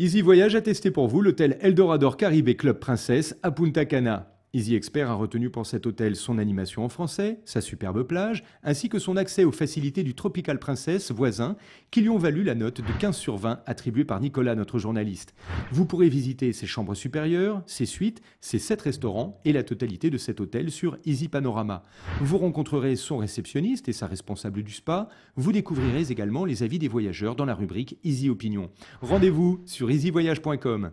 Easy Voyage a testé pour vous l'hôtel Eldorador Caribe Club Princesse à Punta Cana. Easy Expert a retenu pour cet hôtel son animation en français, sa superbe plage, ainsi que son accès aux facilités du Tropical Princess voisin, qui lui ont valu la note de 15 sur 20 attribuée par Nicolas, notre journaliste. Vous pourrez visiter ses chambres supérieures, ses suites, ses 7 restaurants et la totalité de cet hôtel sur Easy Panorama. Vous rencontrerez son réceptionniste et sa responsable du spa. Vous découvrirez également les avis des voyageurs dans la rubrique Easy Opinion. Rendez-vous sur easyvoyage.com.